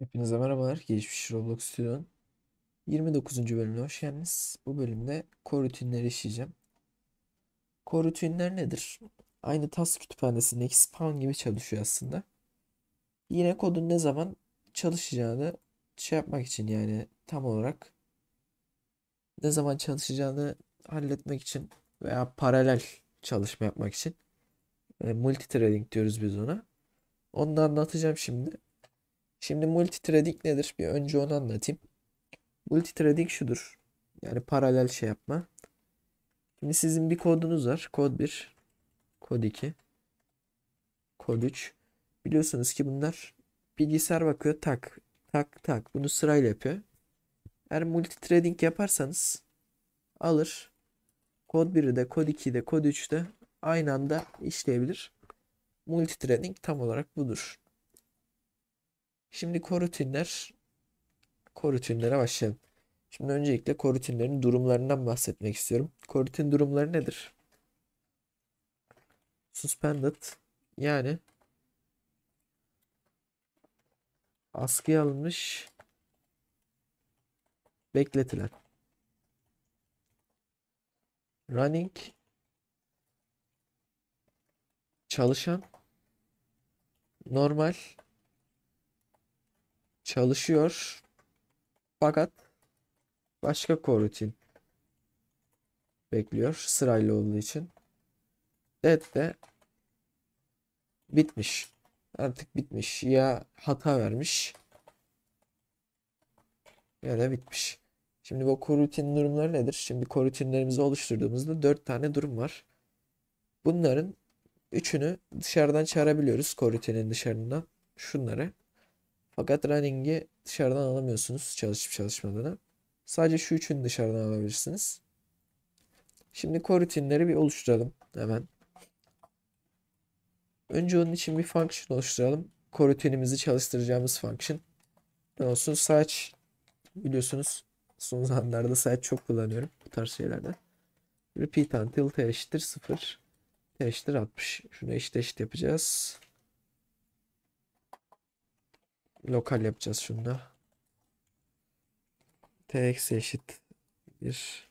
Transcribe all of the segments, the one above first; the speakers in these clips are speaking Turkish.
Hepinize merhabalar. Gelişmiş Roblox Stüdyo'nun 29. bölümüne hoş geldiniz. Bu bölümde core işleyeceğim. Core nedir? Aynı task kütüphanesindeki spawn gibi çalışıyor aslında. Yine kodun ne zaman çalışacağını şey yapmak için yani tam olarak ne zaman çalışacağını halletmek için veya paralel çalışma yapmak için e, multi-threading diyoruz biz ona. Onu da anlatacağım şimdi. Şimdi multi trading nedir? Bir önce onu anlatayım. Multi trading şudur. Yani paralel şey yapma. Şimdi sizin bir kodunuz var. Kod 1, kod 2, kod 3. Biliyorsunuz ki bunlar bilgisayar bakıyor tak tak tak bunu sırayla yapıyor. Eğer multi trading yaparsanız alır kod 1'i de kod 2'yi de kod 3'ü de aynı anda işleyebilir. trading tam olarak budur. Şimdi korutinler korutinlere başlayalım. Şimdi öncelikle korutinlerin durumlarından bahsetmek istiyorum. Korutin durumları nedir? Suspended yani askıya alınmış bekletilen running çalışan normal çalışıyor. Fakat başka coroutine bekliyor sırayla olduğu için. Dead de bitmiş. Artık bitmiş. Ya hata vermiş ya da bitmiş. Şimdi bu korutin durumları nedir? Şimdi korutinlerimizi oluşturduğumuzda 4 tane durum var. Bunların üçünü dışarıdan çağırabiliyoruz korutinin dışarından şunları. Fakat running'i dışarıdan alamıyorsunuz çalışıp çalışmadığını. Sadece şu üçünü dışarıdan alabilirsiniz. Şimdi coroutines bir oluşturalım hemen. Önce onun için bir function oluşturalım. Coroutine'imizi çalıştıracağımız function. Ne olsun search biliyorsunuz son zamanlarda search çok kullanıyorum bu tarz şeylerde. Repeat until t eşittir 0 t eşittir 60. Şunu eşit eşit yapacağız lokal yapacağız şunda. T eksi eşit bir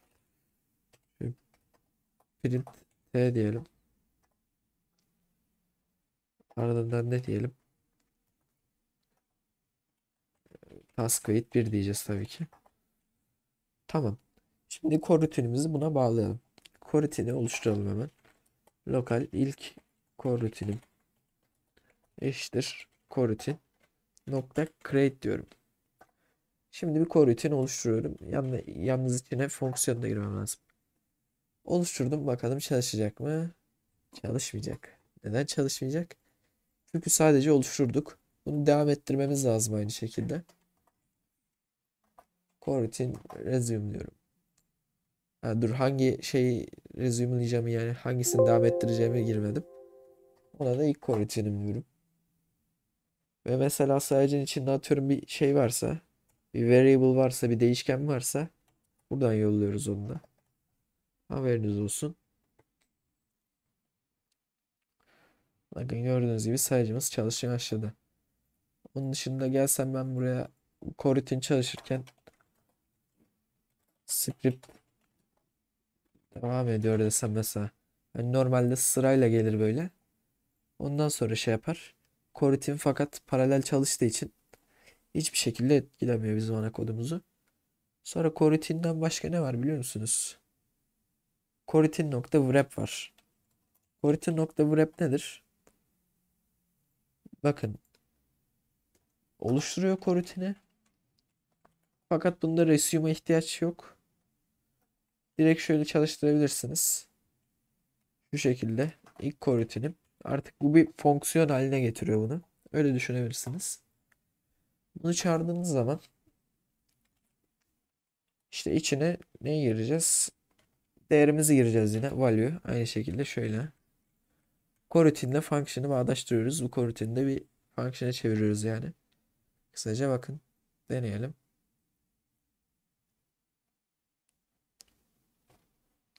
print T diyelim. Ardından ne diyelim? Task weight 1 diyeceğiz tabii ki. Tamam. Şimdi korutinimizi buna bağlayalım. Korutini oluşturalım hemen. Lokal ilk korutin'im eşittir korutin nokta create diyorum. Şimdi bir coroutine oluşturuyorum. Yalnız, yalnız içine fonksiyon da girmem lazım. Oluşturdum bakalım çalışacak mı? Çalışmayacak. Neden çalışmayacak? Çünkü sadece oluşturduk. Bunu devam ettirmemiz lazım aynı şekilde. Coroutine resume diyorum. Ha, dur hangi şeyi resume'layacağımı yani hangisini devam ettireceğimi girmedim. Ona da ilk coroutine'im diyorum. Ve mesela sayacın içinde atıyorum bir şey varsa, bir variable varsa, bir değişken varsa buradan yolluyoruz onu da. Haberiniz olsun. Bakın gördüğünüz gibi sayacımız çalışmaya başladı. Onun dışında gelsem ben buraya coroutine çalışırken script devam ediyor desem mesela. Yani normalde sırayla gelir böyle. Ondan sonra şey yapar. Core fakat paralel çalıştığı için hiçbir şekilde etkilemiyor bizim ana kodumuzu. Sonra Core başka ne var biliyor musunuz? Core Team.wrap var. Core Team.wrap nedir? Bakın. Oluşturuyor Core Fakat bunda resume'a ihtiyaç yok. Direkt şöyle çalıştırabilirsiniz. Şu şekilde ilk korutinim Artık bu bir fonksiyon haline getiriyor bunu. Öyle düşünebilirsiniz. Bunu çağırdığınız zaman işte içine ne gireceğiz? Değerimizi gireceğiz yine. Value. Aynı şekilde şöyle. Coroutine'le function'ı bağdaştırıyoruz. Bu coroutine'de bir function'a çeviriyoruz yani. Kısaca bakın. Deneyelim.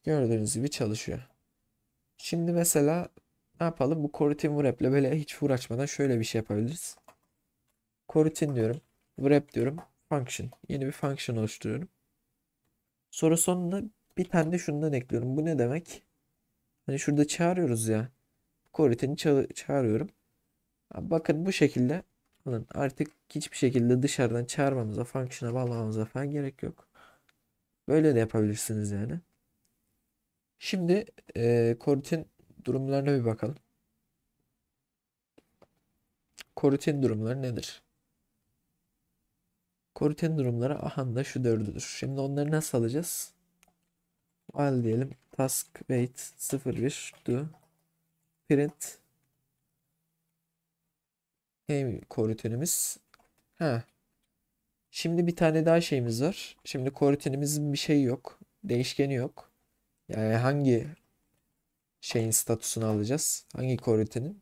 Gördüğünüz gibi çalışıyor. Şimdi mesela ne yapalım? Bu korutin wrap ile böyle hiç uğraşmadan şöyle bir şey yapabiliriz. Korutin diyorum. Wrap diyorum. Function. Yeni bir function oluşturuyorum. Sonra sonunda bir tane de şundan ekliyorum. Bu ne demek? Hani şurada çağırıyoruz ya. Korutin'i ça çağırıyorum. Bakın bu şekilde Alın. Artık hiçbir şekilde dışarıdan çağırmamıza, function'a bağlamamıza falan gerek yok. Böyle de yapabilirsiniz yani. Şimdi e, Cort'in durumlarına bir bakalım. Korutin durumları nedir? Korutin durumları aha da şu dördüdür. Şimdi onları nasıl alacağız? Al diyelim task wait 01 do print name korutinimiz. Ha. Şimdi bir tane daha şeyimiz var. Şimdi korutinimizin bir şeyi yok. Değişkeni yok. Yani hangi şeyin statüsünü alacağız. Hangi koordinatenin?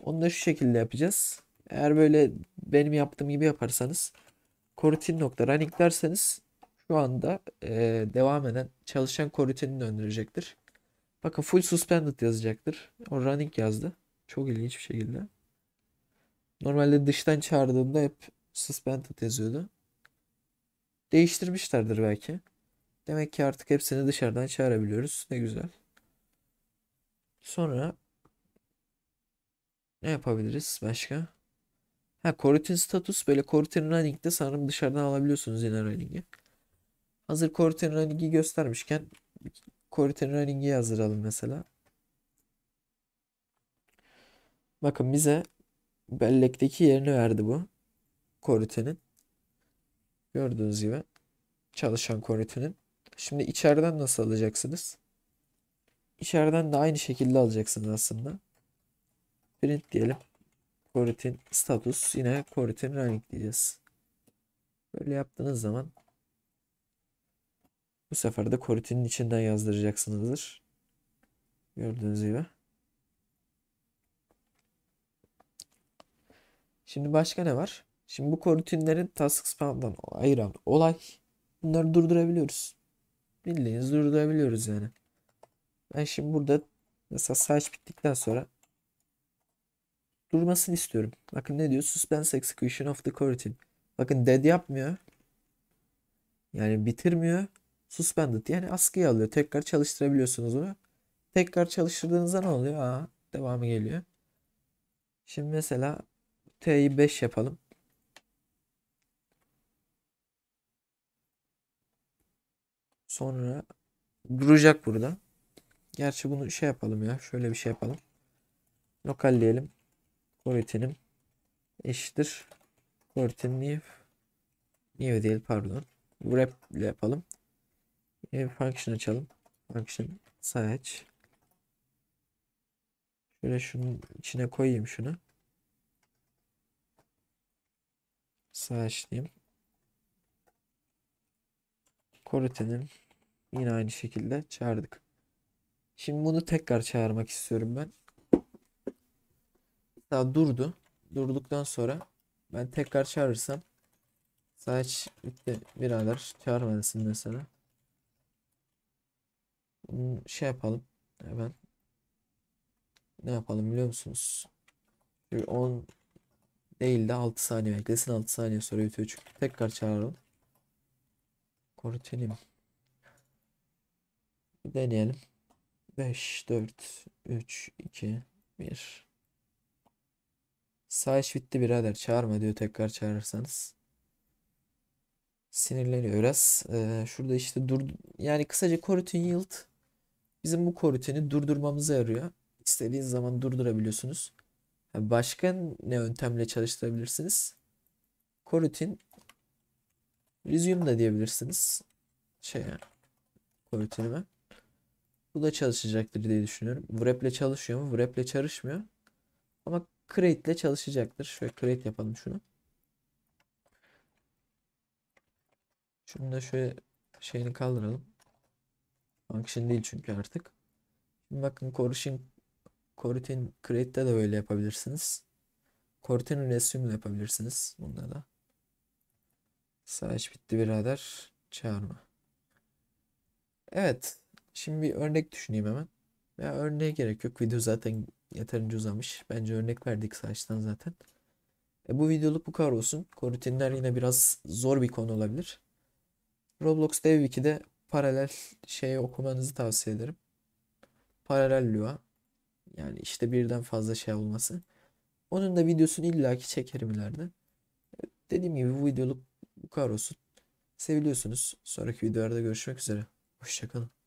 Onu da şu şekilde yapacağız. Eğer böyle benim yaptığım gibi yaparsanız coroutine.running derseniz şu anda e, devam eden çalışan coroutine'i döndürecektir. Bakın full suspended yazacaktır. O running yazdı. Çok ilginç bir şekilde. Normalde dıştan çağırdığımda hep suspended yazıyordu. Değiştirmişlerdir belki. Demek ki artık hepsini dışarıdan çağırabiliyoruz. Ne güzel. Sonra ne yapabiliriz başka? Ha Coroutine status böyle Coroutine Running'de sanırım dışarıdan alabiliyorsunuz yine Running'i. Hazır Coroutine Running'i göstermişken Coroutine Running'i yazdıralım mesela. Bakın bize bellekteki yerini verdi bu. Coroutine'in. Gördüğünüz gibi çalışan Coroutine'in. Şimdi içeriden nasıl alacaksınız? İçeriden de aynı şekilde alacaksınız aslında. Print diyelim. Coroutine status yine coroutine running diyeceğiz. Böyle yaptığınız zaman bu sefer de coroutine'in içinden yazdıracaksınızdır. Gördüğünüz gibi. Şimdi başka ne var? Şimdi bu coroutinelerin task spam'dan ayıran olay bunları durdurabiliyoruz. Bildiğiniz durdurabiliyoruz yani. Ben şimdi burada mesela saç bittikten sonra durmasını istiyorum. Bakın ne diyor? Suspense execution of the coroutine. Bakın dead yapmıyor. Yani bitirmiyor. Suspended yani askıya alıyor. Tekrar çalıştırabiliyorsunuz onu. Tekrar çalıştırdığınızda ne oluyor? Aa, devamı geliyor. Şimdi mesela T'yi 5 yapalım. Sonra duracak burada. Gerçi bunu şey yapalım ya. Şöyle bir şey yapalım. Lokalleyelim. Koritinim eşittir. coroutine new. New değil pardon. Wrap ile yapalım. Yine function açalım. Function sayaç. Şöyle şunun içine koyayım şunu. Sayaç diyeyim. Yine aynı şekilde çağırdık. Şimdi bunu tekrar çağırmak istiyorum ben. Daha durdu. Durduktan sonra ben tekrar çağırırsam saç bitti birader çağırmadısın mesela. şey yapalım hemen. Ne yapalım biliyor musunuz? 10 değil de 6 saniye beklesin 6 saniye sonra bitiyor çünkü tekrar çağıralım. Kortelim. deneyelim. 5, 4, 3, 2, 1. Sağ iş bitti birader. Çağırma diyor tekrar çağırırsanız. Sinirleniyor biraz. Ee, şurada işte dur yani kısaca korutin yield bizim bu korutini durdurmamıza yarıyor. İstediğiniz zaman durdurabiliyorsunuz. Başka ne yöntemle çalıştırabilirsiniz? Korutin resume da diyebilirsiniz. Şey yani korutinime. Bu da çalışacaktır diye düşünüyorum. Wrap ile çalışıyor mu? Wrap ile çalışmıyor. Ama create ile çalışacaktır. Şöyle create yapalım şunu. Şunu da şöyle şeyini kaldıralım. Function değil çünkü artık. Şimdi bakın Coroutine, Coroutine Create'de de böyle yapabilirsiniz. Coroutine Resume de yapabilirsiniz. Bunda da. Sağ iş bitti birader. Çağırma. Evet. Şimdi bir örnek düşüneyim hemen. Ya örneğe gerek yok. Video zaten yeterince uzamış. Bence örnek verdik saçtan zaten. E, bu videoluk bu kadar olsun. Korutinler yine biraz zor bir konu olabilir. Roblox Dev 2'de paralel şeyi okumanızı tavsiye ederim. Paralel Lua. Yani işte birden fazla şey olması. Onun da videosunu illaki çekerim ileride. E, dediğim gibi bu videoluk bu kadar olsun. Seviliyorsunuz. Sonraki videolarda görüşmek üzere. Hoşçakalın.